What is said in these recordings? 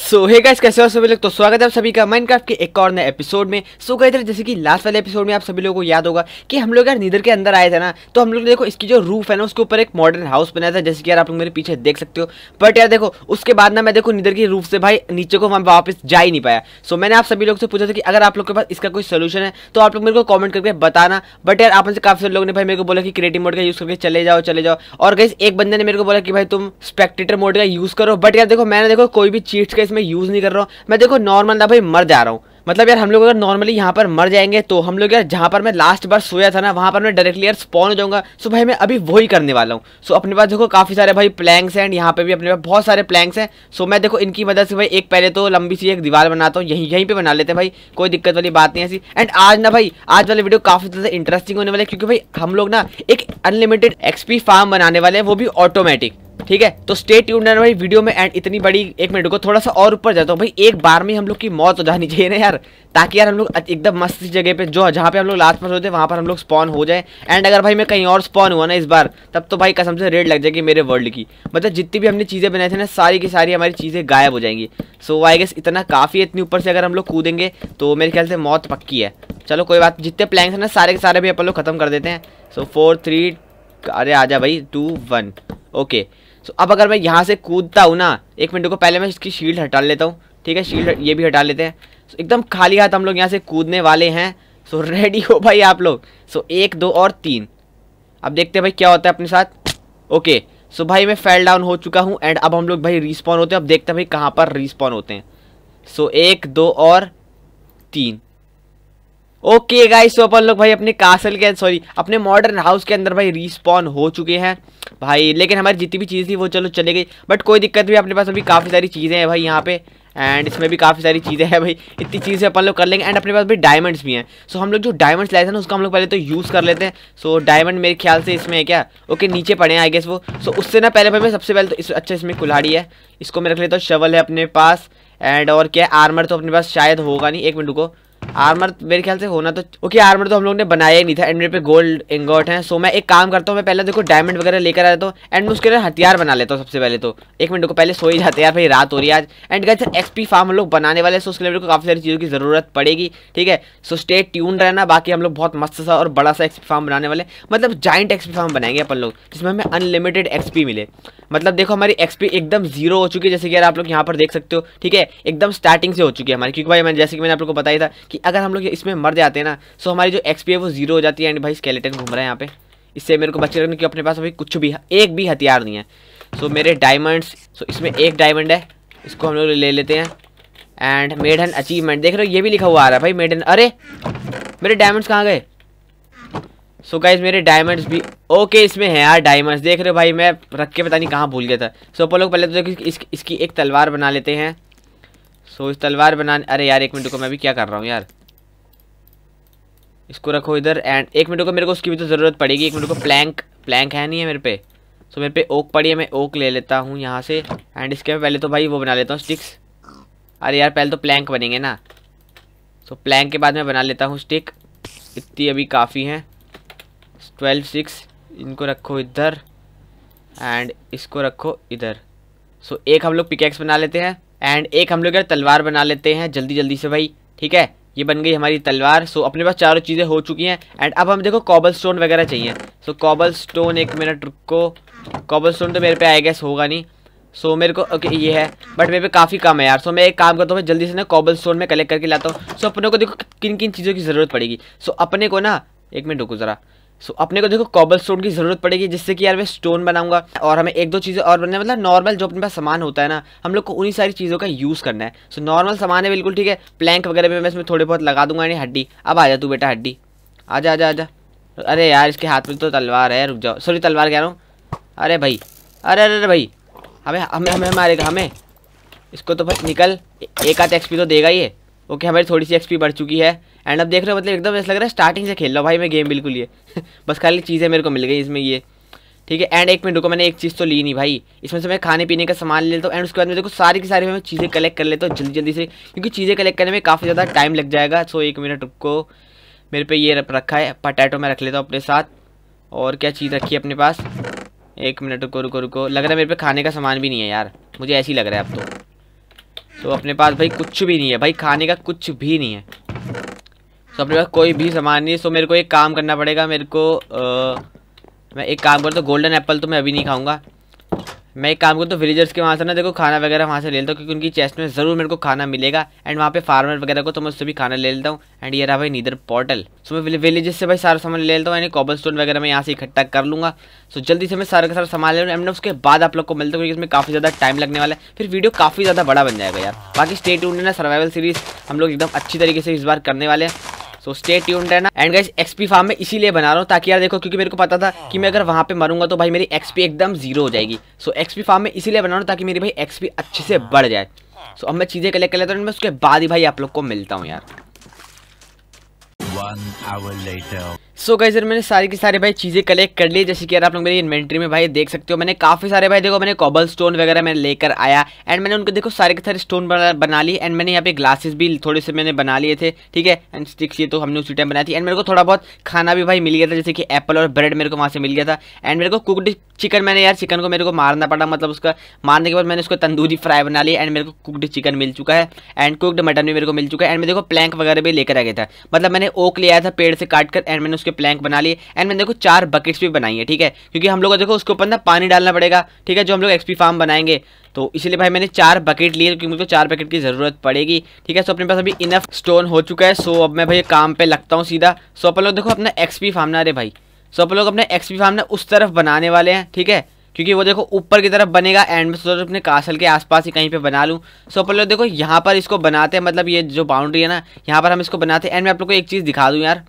सो hey guys कैसे हो सभी लोग तो स्वागत है आप सभी का माइनक्राफ्ट के एक और नए एपिसोड में सो so, गए जैसे कि लास्ट वाले एपिसोड में आप सभी लोगों को याद होगा कि हम लोग यार नीदर के अंदर आए थे ना तो हम लोग देखो इसकी जो रूफ है ना उसके ऊपर एक मॉडर्न हाउस बनाया था जैसे कि यार आप लोग मेरे पीछे देख सकते हो बट यार देखो उसके बाद ना मैं देखो नीदर की रूफ से भाई नीचे को मैं वापस जा ही नहीं पाया सो so, मैंने आप सभी लोग से पूछा था कि अगर आप लोग के पास इसका कोई सोल्यूशन है तो आप लोग मेरे को कॉमेंट करके बताना बट यार आप काफी सारे लोगों ने भाई मेरे को बोला कि क्रिएटिव मोड का यूज करके चले जाओ चले जाओ और गई एक बंदे ने मेरे को बोला कि भाई तुम स्पेक्टेटर मोड का यूज करो बट यार देखो मैंने देखो कोई भी चीट का मैं यूज़ नहीं कर रहा हूँ मैं देखो नॉर्मल ना भाई मर जा रहा हूँ मतलब यार हम लोग अगर नॉर्मली यहाँ पर मर जाएंगे तो हम लोग यार जहाँ पर मैं लास्ट बार सोया था ना वहाँ पर मैं डायरेक्टली यार स्पॉन हो जाऊँगा सो भाई मैं अभी वही करने वाला हूँ सो अपने पास देखो काफ़ी सारे भाई प्लैंक्स हैं यहाँ पे भी अपने पास बहुत सारे प्लैंक्स हैं सो मैं देखो इनकी मदद से भाई एक पहले तो लंबी सी एक दीवार बनाता हूँ यहीं यहीं पर बना लेते हैं भाई कोई दिक्कत वाली बात नहीं ऐसी एंड आज ना भाई आज वाले वीडियो काफ़ी ज़्यादा इंटरेस्टिंग होने वाले क्योंकि भाई हम लोग ना एक अनलिमिटेड एक्सपी फार्म बनाने वाले हैं वो भी ऑटोमेटिक ठीक है तो स्टे ट्यून भाई वीडियो में एंड इतनी बड़ी एक मिनट को थोड़ा सा और ऊपर जाता हूँ भाई एक बार में हम लोग की मौत हो जानी चाहिए ना यार ताकि यार हम लोग एकदम मस्त जगह पे जो जहाँ पे हम लोग लास्ट में होते वहाँ पर हम लोग स्पॉन हो जाए एंड अगर भाई मैं कहीं और स्पॉन हुआ ना इस बार तब तो भाई कसम से रेड लग जाएगी मेरे वर्ल्ड की मतलब जितनी भी हमने चीज़ें बनाई थी ना सारी की सारी हमारी चीज़ें गायब हो जाएंगी सो आई गेस इतना काफ़ी इतनी ऊपर से अगर हम लोग कूदेंगे तो मेरे ख्याल से मौत पक्की है चलो कोई बात जितने प्लैंक्स हैं ना सारे के सारे भी अपन लोग खत्म कर देते हैं सो फोर थ्री अरे आजा भाई टू वन ओके तो अब अगर मैं यहाँ से कूदता हूँ ना एक मिनट को पहले मैं इसकी शील्ड हटा लेता हूँ ठीक है शील्ड ये भी हटा लेते हैं तो एकदम खाली हाथ हम लोग यहाँ से कूदने वाले हैं सो तो रेडी हो भाई आप लोग सो तो एक दो और तीन अब देखते हैं भाई क्या होता है अपने साथ ओके सो भाई मैं फेल डाउन हो चुका हूँ एंड अब हम लोग भाई रिस्पॉन होते हैं अब देखते हैं भाई कहाँ पर रिस्पॉन होते हैं सो एक दो और तीन ओके गाइस तो अपन लोग भाई अपने कासल के सॉरी अपने मॉडर्न हाउस के अंदर भाई रिस्पॉन हो चुके हैं भाई लेकिन हमारी जितनी भी चीज़ थी वो चलो चले गई बट कोई दिक्कत भी अपने पास अभी काफ़ी सारी चीज़ें हैं भाई यहाँ पे एंड इसमें भी काफ़ी सारी चीज़ें हैं भाई इतनी चीज़ें अपन लोग कर लेंगे एंड अपने पास भी डायमंड्स भी हैं सो हम लोग जो डायमंड्स लाए थे ना उसका हम लोग पहले तो यूज़ कर लेते हैं सो डायमंड मेरे ख्याल से इसमें है क्या ओके नीचे पड़े हैं आई गेस वो सो उससे ना पहले भाई मैं सबसे पहले तो इस अच्छा इसमें कुल्हाड़ी है इसको मैं रख लेता हूँ शवल है अपने पास एंड और क्या है आर्मर तो अपने पास शायद होगा नहीं एक मिनट को आर्मर मेरे ख्याल से होना तो ओके आर्मर तो हम लोग ने बनाया ही नहीं था एंड मेरे पे गोल्ड इंगोट है सो मैं एक काम करता हूँ मैं पहले देखो डायमंड वगैरह लेकर आया तो हूँ एंड मैं उसके लिए हथियार बना लेता हूँ सबसे पहले तो एक मिनट को पहले सो ही जाते यार भाई रात हो रही है आज and guys sir XP farm हम लोग बनाने वाले सो उसके लिए मेरे को काफ़ी सारी चीज़ों की ज़रूरत पड़ेगी ठीक है सो स्टे ट्यून रहना बाकी हम लोग बहुत मस्त सा और बड़ा सा एक्सपी फार्म बनाने वाले मतलब जॉइंट एक्सपी फार्म बनाएंगे अपन लोग जिसमें हमें अनलिमिटेड एक्सपी मिले मतलब देखो हमारी एक्सपी एकदम जीरो हो चुकी है जैसे कि यार आप लोग यहाँ पर देख सकते हो ठीक है एकदम स्टार्टिंग से हो चुकी है हमारी क्योंकि भाई मैंने जैसे कि मैंने आप लोग को बताया था कि कि अगर हम लोग इसमें मर जाते हैं ना सो हमारी जो एक्सपी है वो जीरो हो जाती है एंड भाई स्केलेटन घूम रहा है यहाँ पे इससे मेरे को बचे रखना कि अपने पास अभी कुछ भी एक भी हथियार नहीं है सो मेरे डायमंड्स सो इसमें एक डायमंड है इसको हम लोग ले लेते हैं एंड मेड एन अचीवमेंट देख रहे हो ये भी लिखा हुआ आ रहा है भाई मेड अरे मेरे डायमंड्स कहाँ गए सो so गाइज मेरे डायमंड्स भी ओके इसमें है यार डायमंड्स देख रहे हो भाई मैं रख के पता नहीं कहाँ भूल गया था सो so, लोग पहले तो इस, इसकी एक तलवार बना लेते हैं सो इस तलवार बनाने अरे यार एक मिनट को मैं भी क्या कर रहा हूँ यार इसको रखो इधर एंड एक मिनट को मेरे को उसकी भी तो ज़रूरत पड़ेगी एक मिनट को प्लैंक प्लैंक है नहीं है मेरे पे सो मेरे पे ओक पड़ी है मैं ओक ले लेता हूँ यहाँ से एंड इसके मैं पहले तो भाई वो बना लेता हूँ स्टिक्स अरे यार पहले तो प्लैंक बनेंगे ना सो प्लैंक के बाद मैं बना लेता हूँ स्टिक इतनी अभी काफ़ी हैं ट्वेल्व सिक्स इनको रखो इधर एंड इसको रखो इधर सो so, एक हम लोग पिकैक्स बना लेते हैं एंड एक हम लोग यार तलवार बना लेते हैं जल्दी जल्दी से भाई ठीक है ये बन गई हमारी तलवार सो अपने पास चारों चीज़ें हो चुकी हैं एंड अब हम देखो कॉबल स्टोन वगैरह चाहिए सो कॉबल स्टोन एक मिनट रुको कॉबल स्टोन तो मेरे पे आएगा सो होगा नहीं सो मेरे को ओके ये है बट मेरे पे काफ़ी काम है यार सो मैं एक काम करता हूँ मैं जल्दी से ना कॉबल स्टोन में कलेक्ट करके लाता हूँ सो अपने को देखो किन किन चीज़ों की ज़रूरत पड़ेगी सो अपने को ना एक मिनट रुको ज़रा सो so, अपने को देखो कॉबल स्टोन की ज़रूरत पड़ेगी जिससे कि यार मैं स्टोन बनाऊंगा और हमें एक दो चीज़ें और बनना मतलब नॉर्मल जो अपने पास सामान होता है ना हम लोग को उन्हीं सारी चीज़ों का यूज़ करना है सो so, नॉर्मल सामान है बिल्कुल ठीक है प्लैंक वगैरह में मैं इसमें थोड़े बहुत लगा दूंगा यानी हड्डी अब आ जा तू बेटा हड्डी आ जा आ जा आ अरे यार इसके हाथ में तो तलवार है रुक जाओ सॉरी तलवार कह रहा हूँ अरे भाई अरे अरे अरे भाई हमें हमें हमें हमारे हमें इसको तो बस निकल एक आध एक्सपी तो देगा ही है ओके हमारी थोड़ी सी एक्सपी बढ़ चुकी है एंड अब देख रहे हो मतलब एकदम ऐसा लग रहा है स्टार्टिंग से खेल रहा भाई मैं गेम बिल्कुल ये बस खाली चीज़ें मेरे को मिल गई इसमें ये ठीक है एंड एक मिनट रुको मैंने एक चीज़ तो ली नहीं भाई इसमें से मैं खाने पीने का सामान ले लेता हूँ एंड उसके बाद मेरे देखो सारी की सारी मैं चीज़ें कलेक्ट कर लेता हूँ जल्दी जल्दी से क्योंकि चीज़ें कलेक्ट करने में काफ़ी ज़्यादा टाइम लग जाएगा सो एक मिनट रुको मेरे पे ये रखा है पटैटो मैं रख लेता हूँ अपने साथ और क्या चीज़ रखी है अपने पास एक मिनट रुको रुको रुको लग रहा है मेरे पे खाने का सामान भी नहीं है यार मुझे ऐसे ही लग रहा है अब तो तो अपने पास भाई कुछ भी नहीं है भाई खाने का कुछ भी नहीं है तो अपने पास कोई भी सामान नहीं सो मेरे को एक काम करना पड़ेगा मेरे को आ, मैं एक काम करता तो गोल्डन एप्पल तो मैं अभी नहीं खाऊंगा मैं एक काम करता तो विलेजर्स के वहाँ से ना देखो खाना वगैरह वहाँ से ले लेता हूँ क्योंकि उनकी चेस्ट में ज़रूर मेरे को खाना मिलेगा एंड वहाँ पे फार्मर वगैरह को तो मैं उससे भी खाना ले लेता हूँ एंड ये रहा भाई नीदर पोर्टल सो मैं विलेजेस से भाई सारा सामान ले लेता हूँ यानी कॉबल स्टोन वगैरह मैं यहाँ से इकट्ठा कर लूँगा सो जल्दी से मैं सारा का सारा सामान ले लूँ एंड उसके बाद आप लोग को मिलता हूँ क्योंकि इसमें काफ़ी ज़्यादा टाइम लगने वाला है फिर वीडियो काफ़ी ज़्यादा बड़ा बन जाएगा यार बाकी स्टेट टून सर्वाइवल सीरीज़ हम लोग एकदम अच्छी तरीके से इस बार करने वाले हैं सो स्टे ट्यून्ड रहना एंड गाइस एक्सपी फार्म में इसीलिए बना रहा हूँ ताकि यार देखो क्योंकि मेरे को पता था कि मैं अगर वहाँ पे मरूंगा तो भाई मेरी एक्सपी एकदम जीरो हो जाएगी सो एक्सपी फार्म में इसीलिए बना रहा हूँ ताकि मेरी भाई एक्सपी अच्छे से बढ़ जाए सो अब मैं चीज़ें कलेक्ट कर लेता हूँ मैं उसके बाद ही भाई आप लोग को मिलता हूँ यार सो गई सर मैंने सारी की सारी भाई चीज़ें कलेक्ट कर ली जैसे कि यार आप लोग मेरी इन्वेंट्री में भाई देख सकते हो मैंने काफ़ी सारे भाई देखो मैंने कॉबल स्टोन वगैरह मैंने लेकर आया एंड मैंने उनको देखो सारे के सारे स्टोन बना, ली एंड मैंने यहाँ पे ग्लासेस भी थोड़े से मैंने बना लिए थे ठीक है एंड स्टिक्स ये तो हमने उसी टाइम बनाई थी एंड मेरे को थोड़ा बहुत खाना भी भाई मिल गया था जैसे कि एप्पल और ब्रेड मेरे को वहाँ से मिल गया था एंड मेरे को कुकड चिकन मैंने यार चिकन को मेरे को मारना पड़ा मतलब उसका मारने के बाद मैंने उसको तंदूरी फ्राई हम्म। बना लिया एंड मेरे को कुकड चिकन मिल चुका है एंड कुकड मटन भी मेरे को मिल चुका है एंड मैं देखो प्लैंक वगैरह भी लेकर आ गया था मतलब मैंने ओक लिया था पेड़ से काट कर एंड मैंने उसके प्लैंक बना लिए एंड मैंने देखो चार बकेट्स भी बनाई है ठीक है क्योंकि हम लोग देखो उसके ऊपर ना पानी डालना पड़ेगा ठीक है जो हम लोग एक्सपी फार्म बनाएंगे तो इसलिए भाई मैंने चार बकेट लिए क्योंकि मुझे चार बकेट की ज़रूरत पड़ेगी ठीक है सो अपने पास अभी इनफ स्टोन हो चुका है सो अब मैं भाई काम पे लगता हूँ सीधा सो अपन लोग देखो अपना एक्सपी फार्म ना अरे भाई सो अपन लोग अपने एक्सपी फार्म ना उस तरफ बनाने वाले हैं ठीक है क्योंकि वो देखो ऊपर की तरफ बनेगा एंड में सोच अपने कासल के आसपास ही कहीं पे बना लूँ सो अपन लोग देखो यहाँ पर इसको बनाते हैं मतलब ये जो बाउंड्री है ना यहाँ पर हम इसको बनाते हैं एंड मैं आप लोग को एक चीज़ दिखा दूँ यार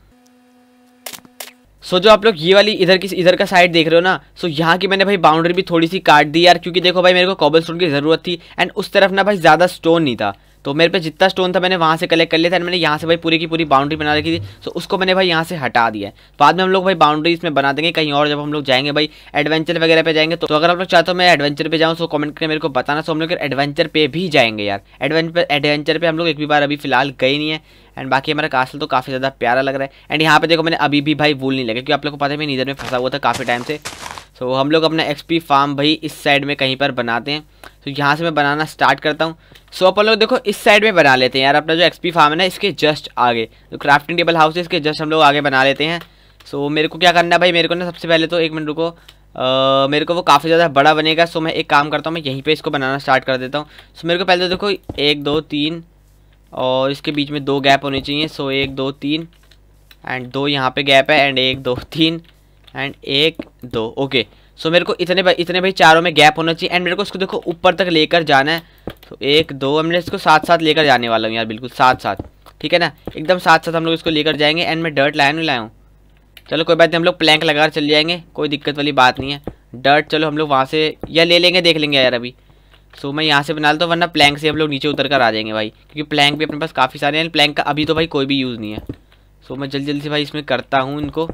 सो so, जो आप लोग ये वाली इधर की इधर का साइड देख रहे हो ना सो so, यहाँ की मैंने भाई बाउंड्री भी थोड़ी सी काट दी यार क्योंकि देखो भाई मेरे को कॉबल स्टोन की ज़रूरत थी एंड उस तरफ ना भाई ज़्यादा स्टोन नहीं था तो मेरे पे जितना स्टोन था मैंने वहाँ से कलेक्ट कर लिया था मैंने यहाँ से भाई पूरी की पूरी बाउंड्री बना रखी थी तो उसको मैंने भाई यहाँ से हटा दिया बाद में हम लोग भाई बाउंड्री इसमें बना देंगे कहीं और जब हम लोग जाएंगे भाई एडवेंचर वगैरह पे जाएंगे तो, तो अगर आप लोग चाहते हो मैं एडवेंचर पर जाऊँ तो कमेंट करके मेरे को बताना तो हम लोग एडवेंचर पर भी जाएंगे यार एडवेंचर एडवेंचर पर हम लोग एक भी बार अभी फिलहाल गए नहीं है एंड बाकी हमारा कासल तो काफ़ी ज़्यादा प्यारा लग रहा है एंड यहाँ पर देखो मैंने अभी भी भाई भूल नहीं लगे क्योंकि आप लोग को पता है मैं नीदर में फंसा हुआ था काफ़ी टाइम से सो तो हम लोग अपना एक्सपी फार्म भाई इस साइड में कहीं पर बनाते हैं तो यहाँ से मैं बनाना स्टार्ट करता हूँ सो अपन लोग देखो इस साइड में बना लेते हैं यार अपना जो एक्सपी फार्म है ना इसके जस्ट आगे जो क्राफ्टिंग टेबल हाउस है इसके जस्ट हम लोग आगे बना लेते हैं सो मेरे को क्या करना है भाई मेरे को ना सबसे पहले तो एक मिनट रुको आ, मेरे को वो काफ़ी ज़्यादा बड़ा बनेगा सो मैं एक काम करता हूँ मैं यहीं पर इसको बनाना स्टार्ट कर देता हूँ सो मेरे को पहले तो देखो एक दो तीन और इसके बीच में दो गैप होने चाहिए सो एक दो तीन एंड दो यहाँ पर गैप है एंड एक दो तीन एंड एक दो ओके okay. सो मेरे को इतने भाई इतने भाई चारों में गैप होना चाहिए एंड मेरे को इसको देखो ऊपर तक लेकर जाना है तो एक दो हमने इसको साथ साथ लेकर जाने वाला हूँ यार बिल्कुल साथ साथ ठीक है ना एकदम साथ साथ हम लोग इसको लेकर जाएंगे एंड मैं डर्ट लाया नहीं लाया हूँ चलो कोई बात नहीं हम लोग प्लैंक लगाकर चले जाएंगे कोई दिक्कत वाली बात नहीं है डर्ट चलो हम लोग वहाँ से या ले लेंगे देख लेंगे यार अभी सो मैं यहाँ से बना लेता हूँ वरना प्लैंक से हम लोग नीचे उतर कर आ जाएंगे भाई क्योंकि प्लैंक भी अपने पास काफ़ी सारे हैं प्लैंक का अभी तो भाई कोई भी यूज़ नहीं है सो मैं जल्दी जल्दी से भाई इसमें करता हूँ इनको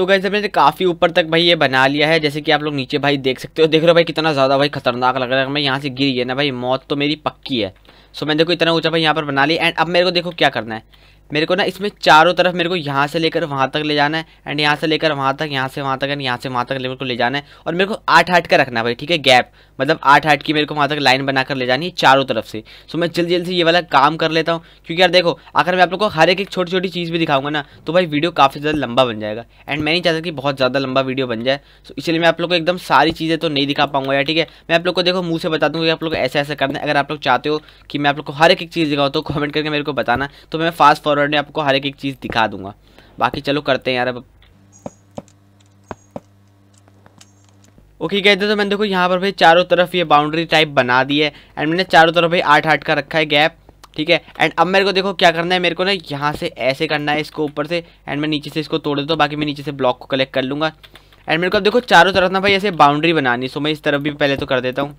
सो गए हमने काफ़ी ऊपर तक भाई ये बना लिया है जैसे कि आप लोग नीचे भाई देख सकते हो देख रहे हो भाई कितना ज़्यादा भाई खतरनाक लग रहा है मैं यहाँ से गिर गया ना भाई मौत तो मेरी पक्की है सो मैंने देखो इतना ऊँचा भाई यहाँ पर बना ली एंड अब मेरे को देखो क्या करना है मेरे को ना इसमें चारों तरफ मेरे को यहाँ से लेकर वहाँ तक ले जाना है एंड यहाँ से लेकर वहाँ तक यहाँ से वहाँ तक एंड यहाँ से वहाँ तक मेरे को ले जाना है और मेरे को आठ आठ का रखना है भाई ठीक है गैप मतलब आठ आठ की मेरे को वहाँ तक लाइन बनाकर ले जानी है चारों तरफ से सो मैं जल्दी जल्दी से ये वाला काम कर लेता हूँ क्योंकि यार देखो अगर मैं आप लोग को हर एक छोटी छोटी चीज़ भी दिखाऊंगा ना तो भाई वीडियो काफ़ी ज़्यादा लंबा बन जाएगा एंड मैं नहीं चाहता कि बहुत ज़्यादा लंबा वीडियो बन जाए सो इसलिए मैं आप लोग को एकदम सारी चीज़ें तो नहीं दिखा पाऊंगा यार ठीक है मैं आप लोग को देखो मुँह से बता दूँगा कि आप लोग ऐसा ऐसा करना है अगर आप लोग चाहते हो कि मैं आप लोग को हर एक चीज़ दिखाऊँ तो कॉमेंट करके मेरे को बताना तो मैं फास्ट फॉरवर्ड में आपको हर एक एक चीज़ दिखा दूंगा बाकी चलो करते हैं यार अब ओके okay, कहते तो मैंने देखो यहाँ पर भाई चारों तरफ ये बाउंड्री टाइप बना दी है एंड मैंने चारों तरफ भाई आठ आठ का रखा है गैप ठीक है एंड अब मेरे को देखो क्या करना है मेरे को ना यहाँ से ऐसे करना है इसको ऊपर से एंड मैं नीचे से इसको तोड़ देता हूँ बाकी मैं नीचे से ब्लॉक को कलेक्ट कर लूँगा एंड मेरे को अब देखो चारों तरफ ना भाई ऐसे बाउंड्री बनानी सो मैं इस तरफ भी पहले तो कर देता हूँ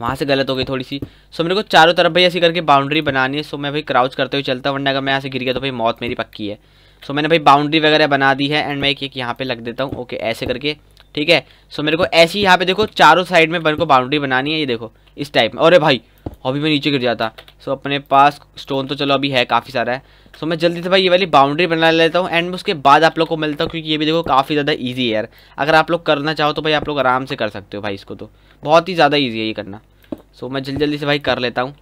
वहाँ से गलत हो गई थोड़ी सी सो मेरे को चारों तरफ भाई ऐसी करके बाउंड्री बनानी है सो मैं भाई क्राउच करते हुए चलता वरना अगर मैं यहाँ से गिर गया तो भाई मौत मेरी पक्की है सो मैंने भाई बाउंड्री वगैरह बना दी है एंड मैं एक एक यहाँ पर लग देता हूँ ओके ऐसे करके ठीक है सो मेरे को ऐसी यहाँ पे देखो चारों साइड में मेरे को बाउंड्री बनानी है ये देखो इस टाइप में अरे भाई और भी मैं नीचे गिर जाता सो अपने पास स्टोन तो चलो अभी है काफ़ी सारा है सो मैं जल्दी से भाई ये वाली बाउंड्री बना लेता हूँ एंड उसके बाद आप लोग को मिलता हूँ क्योंकि ये भी देखो काफ़ी ज़्यादा ईजी है यार अगर आप लोग करना चाहो तो भाई आप लोग आराम से कर सकते हो भाई इसको तो बहुत ही ज़्यादा ईजी है ये करना सो मैं जल्दी जल्दी से भाई कर लेता हूँ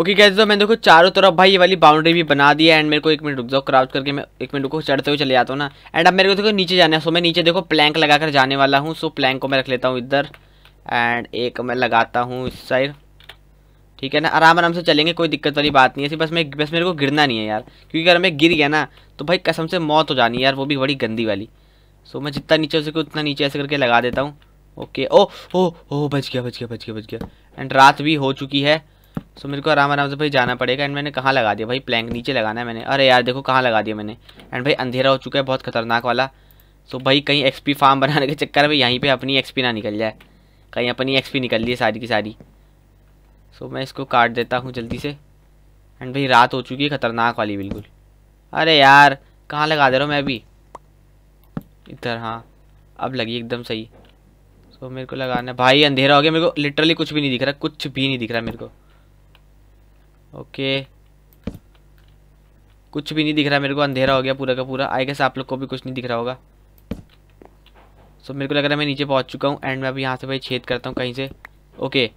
ओके कैसे तो मैं देखो चारों तरफ भाई ये वाली बाउंड्री भी बना दी है एंड मेरे को एक मिनट रुक जाओ क्राउच करके मैं एक मिनट को चढ़ते हुए चले जाता हूँ ना एंड अब मेरे को देखो नीचे जाना है सो मैं नीचे देखो प्लैंक लगाकर जाने वाला हूँ सो प्लैंक को मैं रख लेता हूँ इधर एंड एक मैं लगाता हूँ इस साइड ठीक है ना आराम आराम से चलेंगे कोई दिक्कत वाली बात नहीं है बस मैं बस मेरे को गिरना नहीं है यार क्योंकि अगर मैं गिर गया ना तो भाई कसम से मौत हो जानी है यार वो भी बड़ी गंदी वाली सो मैं जितना नीचे हो सके उतना नीचे ऐसे करके लगा देता हूँ ओके ओ ओ ओ बच गया बच गया बच गया बच गया एंड रात भी हो चुकी है सो तो मेरे को आराम आराम से भाई जाना पड़ेगा एंड मैंने कहाँ लगा दिया भाई प्लैंक नीचे लगाना है मैंने अरे यार देखो कहाँ लगा दिया मैंने एंड भाई अंधेरा हो चुका है बहुत खतरनाक वाला सो तो भाई कहीं एक्सपी फार्म बनाने के चक्कर में यहीं पर अपनी एक्सपी ना निकल जाए कहीं अपनी एक्सपी निकल रही है सारी की सारी सो मैं इसको काट देता हूँ जल्दी से एंड भाई रात हो चुकी है खतरनाक वाली बिल्कुल अरे यार कहाँ लगा दे रहा हूँ मैं अभी इधर हाँ अब लगी एकदम सही सो मेरे को लगाना भाई अंधेरा हो गया मेरे को लिटरली कुछ भी नहीं दिख रहा कुछ भी नहीं दिख रहा मेरे को ओके कुछ भी नहीं दिख रहा मेरे को अंधेरा हो गया पूरा का पूरा आई गेस आप लोग को भी कुछ नहीं दिख रहा होगा सो so, मेरे को लग रहा है मैं नीचे पहुंच चुका हूँ एंड मैं अभी यहाँ से भाई छेद करता हूँ कहीं से ओके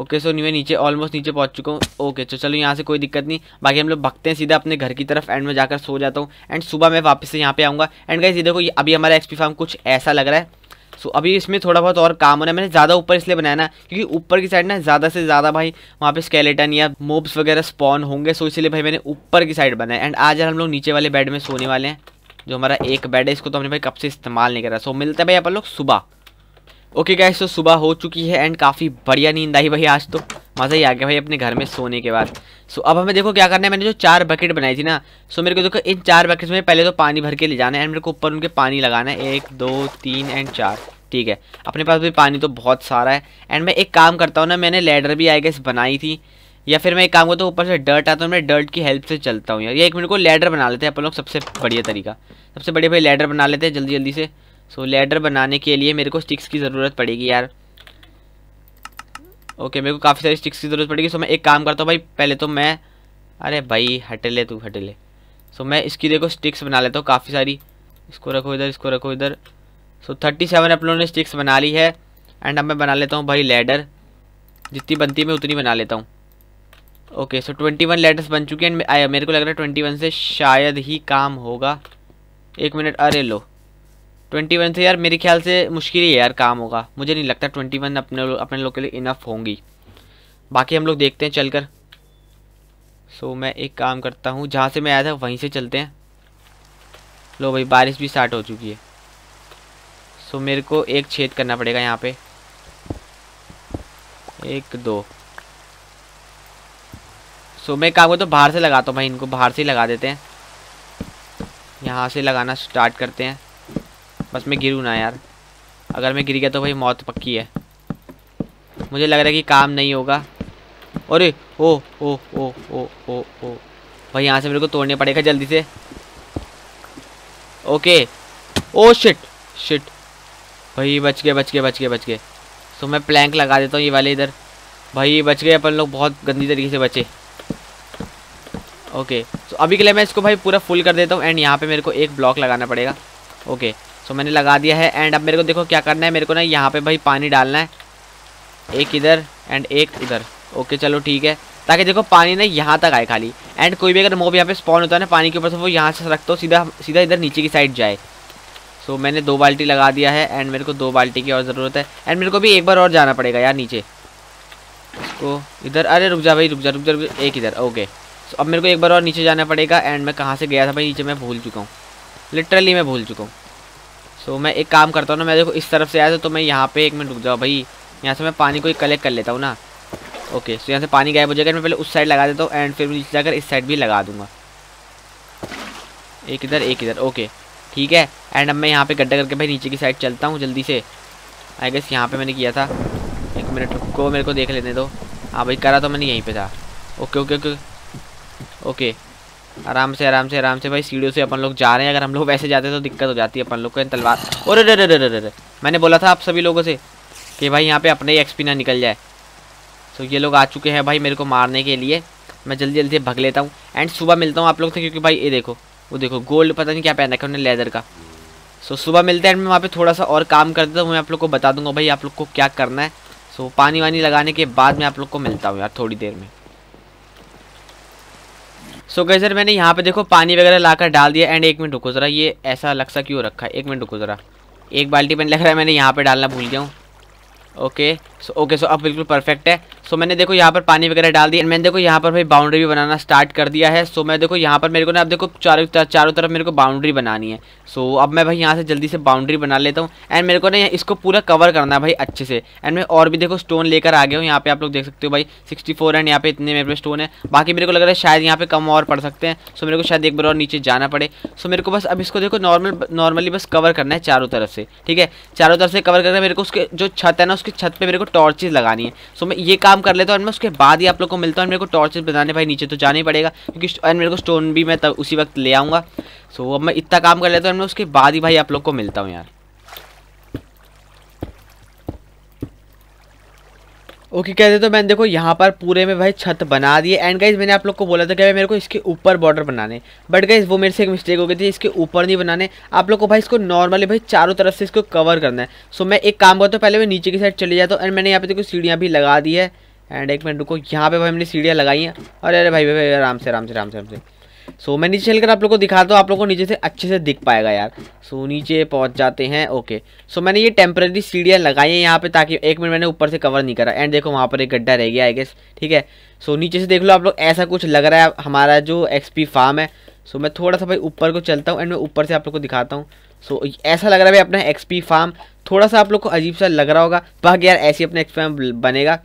ओके सो मैं नीचे ऑलमोस्ट नीचे पहुंच चुका हूँ ओके तो चलो यहाँ से कोई दिक्कत नहीं बाकी हम लोग भगते हैं सीधा अपने घर की तरफ एंड में जाकर सो जाता हूँ एंड सुबह मैं वापस से यहाँ पे आऊँगा एंड गाइस देखो अभी हमारा एक्सपी फार्म कुछ ऐसा लग रहा है सो अभी इसमें थोड़ा बहुत और काम होना है मैंने ज़्यादा ऊपर इसलिए बनाया ना क्योंकि ऊपर की साइड ना ज़्यादा से ज़्यादा भाई वहाँ पे स्केलेटन या मोब्स वगैरह स्पॉन होंगे सो इसलिए भाई मैंने ऊपर की साइड बनाया एंड आज हम लोग नीचे वाले बेड में सोने वाले हैं जो हमारा एक बेड है इसको तो हमने भाई कब से इस्तेमाल नहीं करा सो मिलता है भाई अपन लोग सुबह ओके गाइस तो सुबह हो चुकी है एंड काफ़ी बढ़िया नींद आई भाई आज तो मज़ा ही आ गया भाई अपने घर में सोने के बाद सो अब हमें देखो क्या करना है मैंने जो चार बकेट बनाई थी ना सो मेरे को देखो इन चार बकेट्स में पहले तो पानी भर के ले जाना है एंड मेरे को ऊपर उनके पानी लगाना है एक दो तीन एंड चार ठीक है अपने पास भी पानी तो बहुत सारा है एंड मैं एक काम करता हूँ ना मैंने लेडर भी आई गैस बनाई थी या फिर मैं एक काम करता हूँ ऊपर से डर्ट आता हूँ तो मैं डर्ट की हेल्प से चलता हूँ यार ये एक मिनट को लेडर बना लेते हैं अपन लोग सबसे बढ़िया तरीका सबसे बढ़िया भाई लेडर बना लेते हैं जल्दी जल्दी से सो लेडर बनाने के लिए मेरे को स्टिक्स की ज़रूरत पड़ेगी यार ओके मेरे को काफ़ी सारी स्टिक्स की ज़रूरत पड़ेगी सो मैं एक काम करता हूँ भाई पहले तो मैं अरे भाई हटे ले तू हटे ले सो मैं इसकी देखो स्टिक्स बना लेता हूँ काफ़ी सारी इसको रखो इधर इसको रखो इधर सो थर्टी सेवन अपनों ने स्टिक्स बना ली है एंड अब मैं बना लेता हूँ भाई लेडर जितनी बनती है मैं उतनी बना लेता हूँ okay so twenty one letters बन चुके हैं एंड मेरे को लग रहा है ट्वेंटी वन से शायद ही काम होगा एक मिनट अरे लो ट्वेंटी वन से यार मेरे ख्याल से मुश्किल ही है यार काम होगा मुझे नहीं लगता ट्वेंटी वन अपने लो, अपने लोग के लिए इनफ होंगी बाकी हम लोग देखते हैं चलकर सो so, मैं एक काम करता हूँ जहाँ से मैं आया था वहीं से चलते हैं लो भाई बारिश भी स्टार्ट हो चुकी है सो so, मेरे को एक छेद करना पड़ेगा यहाँ पे एक दो सो so, मैं काम करता तो बाहर से लगाता हूँ भाई इनको बाहर से ही लगा देते हैं यहाँ से लगाना स्टार्ट करते हैं बस मैं गिरूँ ना यार अगर मैं गिर गया तो भाई मौत पक्की है मुझे लग रहा है कि काम नहीं होगा अरे ओ ओ ओ ओ ओ ओ भाई यहाँ से मेरे को तोड़ने पड़ेगा जल्दी से ओके ओ शिट शिट भाई बच गए बच गए बच गए बच गए सो तो मैं प्लैंक लगा देता हूँ ये वाले इधर भाई बच गए अपन लोग बहुत गंदी तरीके से बचे ओके सो तो अभी के लिए मैं इसको भाई पूरा फुल कर देता हूँ एंड यहाँ पे मेरे को एक ब्लॉक लगाना पड़ेगा ओके सो मैंने लगा दिया है एंड अब मेरे को देखो क्या करना है मेरे को ना यहाँ पे भाई पानी डालना है एक इधर एंड एक इधर ओके चलो ठीक है ताकि देखो पानी ना यहाँ तक आए खाली एंड कोई भी अगर मोब यहाँ पे स्पॉन होता है ना पानी के ऊपर से वो यहाँ से रख दो सीधा सीधा इधर नीचे की साइड जाए सो मैंने दो बाल्टी लगा दिया है एंड मेरे को दो बाल्टी की और ज़रूरत है एंड मेरे को भी एक बार और जाना पड़ेगा यार नीचे इसको इधर अरे रुक जा भाई रुक जा रुक जा, एक इधर ओके सो अब मेरे को एक बार और नीचे जाना पड़ेगा एंड मैं कहाँ से गया था भाई नीचे मैं भूल चुका हूँ लिटरली मैं भूल चुका हूँ सो मैं एक काम करता हूँ ना मैं देखो इस तरफ से आया था तो मैं यहाँ पे एक मिनट रुक जाऊँ भाई यहाँ से मैं पानी को ही कलेक्ट कर लेता हूँ ना ओके सो यहाँ से पानी गायब हो जाएगा मैं पहले उस साइड लगा देता हूँ एंड फिर नीचे जाकर इस साइड भी लगा दूंगा एक इधर एक इधर ओके ठीक है एंड अब मैं यहाँ पे गड्ढा करके भाई नीचे की साइड चलता हूँ जल्दी से आई गेस यहाँ पे मैंने किया था एक मिनट को मेरे को देख लेने दो हाँ भाई करा तो मैंने यहीं पे था ओके ओके ओके ओके आराम से आराम से आराम से भाई सीढ़ियों से अपन लोग जा रहे हैं अगर हम लोग वैसे जाते तो दिक्कत हो जाती है अपन लोग को तलवार और अरे अरे अरे अरे मैंने बोला था आप सभी लोगों से कि भाई यहाँ पे अपने ही एक्सपी ना निकल जाए तो ये लोग आ चुके हैं भाई मेरे को मारने के लिए मैं जल्दी जल्दी भग लेता हूँ एंड सुबह मिलता हूँ आप लोग से क्योंकि भाई ये देखो वो देखो गोल्ड पता नहीं क्या पहन रखा उन्हें लेदर का सो सुबह मिलते हैं एंड मैं वहाँ पर थोड़ा सा और काम कर देता हूँ मैं आप लोग को बता दूंगा भाई आप लोग को क्या करना है सो पानी वानी लगाने के बाद मैं आप लोग को मिलता हूँ यार थोड़ी देर में सो गई सर मैंने यहाँ पे देखो पानी वगैरह लाकर डाल दिया एंड एक मिनट रुको ज़रा ये ऐसा सा क्यों रखा है एक मिनट रुको ज़रा एक बाल्टी पानी लग रहा है मैंने यहाँ पे डालना भूल गया हूँ ओके सो ओके सो अब बिल्कुल परफेक्ट है सो मैंने देखो यहाँ पर पानी वगैरह डाल दिया मैंने देखो यहाँ पर भाई बाउंड्री भी बनाना स्टार्ट कर दिया है सो मैं देखो यहाँ पर मेरे को ना अब देखो चारों चारों तरफ मेरे को बाउंड्री बनानी है सो अब मैं भाई यहाँ से जल्दी से बाउंड्री बना लेता हूँ एंड मेरे को ना इसको पूरा कवर करना है भाई अच्छे से एंड मैं और भी देखो स्टोन लेकर आ गया हूँ यहाँ पे आप लोग देख सकते हो भाई सिक्सटी फोर एंड यहाँ पे इतने मेरे पे स्टोन है बाकी मेरे को लग रहा है शायद यहाँ पे कम और पड़ सकते हैं सो मेरे को शायद एक बार और नीचे जाना पड़े सो मेरे को बस अब इसको देखो नॉर्मल नॉर्मली बस कवर करना है चारों तरफ से ठीक है चारों तरफ से कवर करके मेरे को उसके जो छत है ना उसकी छत पर मेरे को टॉर्चेज लगानी है सो मैं ये काम कर लेता हूँ मैं उसके बाद ही आप लोग को मिलता हूँ मेरे को टॉर्चेज बनाने भाई नीचे तो जाना ही पड़ेगा क्योंकि एंड मेरे को स्टोन भी मैं तब उसी वक्त ले आऊँगा सो अब मैं इतना काम कर लेता हूँ मैं उसके बाद ही भाई आप लोग को मिलता हूँ यार ओके कहते तो मैंने देखो यहाँ पर पूरे में भाई छत बना दी एंड गाइज मैंने आप लोग को बोला था कि भाई मेरे को इसके ऊपर बॉर्डर बनाने बट गाइज वो मेरे से एक मिस्टेक हो गई थी इसके ऊपर नहीं बनाने आप लोग को भाई इसको नॉर्मली भाई चारों तरफ से इसको कवर करना है सो मैं एक काम करता हूँ पहले मैं नीचे की साइड चले जाता हूँ एंड मैंने यहाँ पे देखो सीढ़ियाँ भी लगा दी है एंड एक मिनट रुको यहाँ पे भाई हमने सीढ़ियाँ लगाई हैं और अरे भाई भाई आराम से आराम से आराम से आराम से सो मैं नीचे चलकर आप लोग को दिखाता हूँ आप लोग को नीचे से अच्छे से दिख पाएगा यार सो नीचे पहुँच जाते हैं ओके सो मैंने ये टेम्प्रेरी सीढ़ियाँ लगाई हैं यहाँ पे ताकि एक मिनट मैंने ऊपर से कवर नहीं करा एंड देखो वहाँ पर एक गड्ढा रह गया आई गेस ठीक है सो नीचे से देख लो आप लोग ऐसा कुछ लग रहा है हमारा जो एक्सपी फार्म है सो मैं थोड़ा सा भाई ऊपर को चलता हूँ एंड मैं ऊपर से आप लोग को दिखाता हूँ सो so, ऐसा लग रहा है भाई अपना एक्सपी फार्म थोड़ा सा आप लोग को अजीब सा लग रहा होगा बाकी यार ऐसे अपना एक्सपी फार्म बनेगा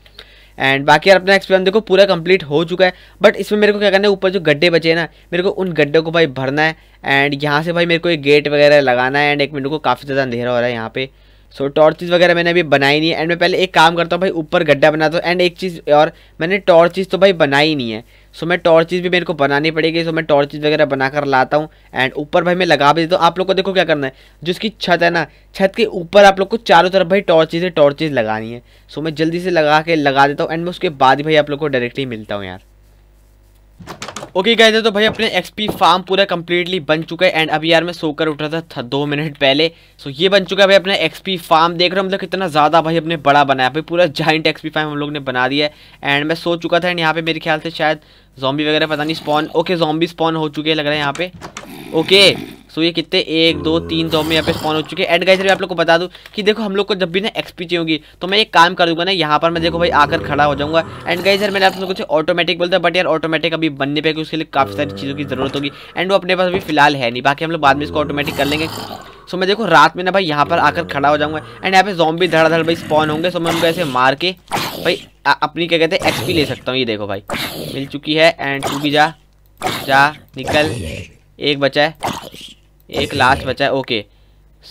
एंड बाकी यार अपना एक्सपेरिमेंट देखो पूरा कंप्लीट हो चुका है बट इसमें मेरे को क्या करना है ऊपर जो गड्ढे बचे हैं ना मेरे को उन गड्ढे को भाई भरना है एंड यहाँ से भाई मेरे को एक गेट वगैरह लगाना है एंड एक मिनट को काफ़ी ज़्यादा अंधेरा हो रहा है यहाँ पे सो so, टॉर्चेज वगैरह मैंने अभी बनाई नहीं है एंड मैं पहले एक काम करता हूँ भाई ऊपर गड्ढा बनाता हूँ एंड एक चीज़ और मैंने टॉर्चेज तो भाई बनाई नहीं है सो मैं टॉर्चेज भी मेरे को बनानी पड़ेगी सो मैं टॉर्चेज वगैरह बनाकर लाता हूँ एंड ऊपर भाई मैं लगा भी देता हूँ आप लोग को देखो क्या करना है जो इसकी छत है ना छत के ऊपर आप लोग को चारों तरफ भाई टॉर्चेज है टॉर्चेज लगानी है सो मैं जल्दी से लगा के लगा देता हूँ एंड मैं उसके बाद भाई आप लोग को डायरेक्टली मिलता हूँ यार ओके गए तो भाई अपने एक्सपी फार्म पूरा कंप्लीटली बन चुका है एंड अभी यार मैं सोकर उठ रहा था दो मिनट पहले सो ये बन चुका है भाई अपना एक्सपी फार्म देख रहे हो मतलब कितना ज़्यादा भाई अपने बड़ा बनाया भाई पूरा जॉइंट एक्सपी फार्म हम लोग ने बना दिया है एंड मैं सो चुका था एंड यहाँ पे मेरे ख्याल से शायद जॉम्बी वगैरह पता नहीं स्पॉन ओके जॉम्बी स्पॉन हो चुके हैं लग रहा है यहाँ पे ओके सो ये कितने एक दो तीन तो में यहाँ पे स्पॉन हो चुके हैं एंड गाइस आप लोग को बता दूँ कि देखो हम लोग को जब भी ना एक्सपी चाहिए होगी तो मैं एक काम कर दूंगा ना यहाँ पर मैं देखो भाई आकर खड़ा हो जाऊंगा एंड गाइस मैंने आप लोग कुछ ऑटोमेटिक बोलता बट यार ऑटोमेटिक अभी बनने पर उसके लिए काफ़ी सारी चीज़ों की ज़रूरत होगी एंड वो अपने पास अभी फिलहाल है नहीं बाकी हम लोग बाद में इसको ऑटोमेटिक कर लेंगे सो so, मैं देखो रात में ना भाई यहाँ पर आकर खड़ा हो जाऊँगा एंड यहाँ पे जॉम्बी धड़ाधड़ भाई स्पॉन होंगे सो so, मैं उनको ऐसे मार के भाई आ, अपनी क्या कहते हैं एक्सपी ले सकता हूँ ये देखो भाई मिल चुकी है एंड तू भी जा जा निकल एक बचा है एक लास्ट बचा है ओके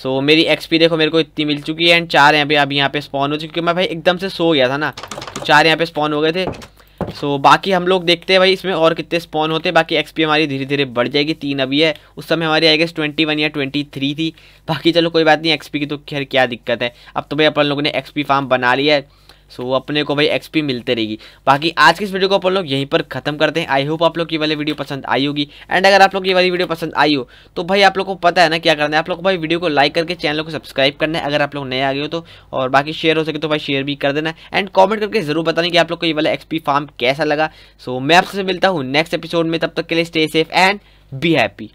सो so, मेरी एक्सपी देखो मेरे को इतनी मिल चुकी है एंड चार यहाँ पे अभी यहाँ पे स्पॉन हो चुकी क्योंकि मैं भाई एकदम से सो गया था ना तो चार यहाँ पे स्पॉन हो गए थे सो so, बाकी हम लोग देखते हैं भाई इसमें और कितने स्पॉन होते हैं बाकी एक्सपी हमारी धीरे धीरे बढ़ जाएगी तीन अभी है उस समय हमारी आई गेस ट्वेंटी वन या ट्वेंटी थ्री थी बाकी चलो कोई बात नहीं एक्सपी की तो खैर क्या दिक्कत है अब तो भाई अपन लोगों ने एक्सपी फार्म बना लिया है सो so, अपने को भाई एक्सपी मिलते रहेगी बाकी आज की इस वीडियो को अपन लोग यहीं पर खत्म करते हैं आई होप आप लोग की वाली वीडियो पसंद आई होगी एंड अगर आप लोग ये वाली वीडियो पसंद आई हो तो भाई आप लोग को पता है ना क्या करना है आप लोग भाई वीडियो को लाइक करके चैनल को सब्सक्राइब करना है अगर आप लोग नए आ गए हो तो और बाकी शेयर हो सके तो भाई शेयर भी कर देना एंड कॉमेंट करके जरूर बताने कि आप लोग को ये वाला एक्सपी फार्म कैसा लगा सो so, मैं आपसे मिलता हूँ नेक्स्ट एपिसोड में तब तक के लिए stay safe and be happy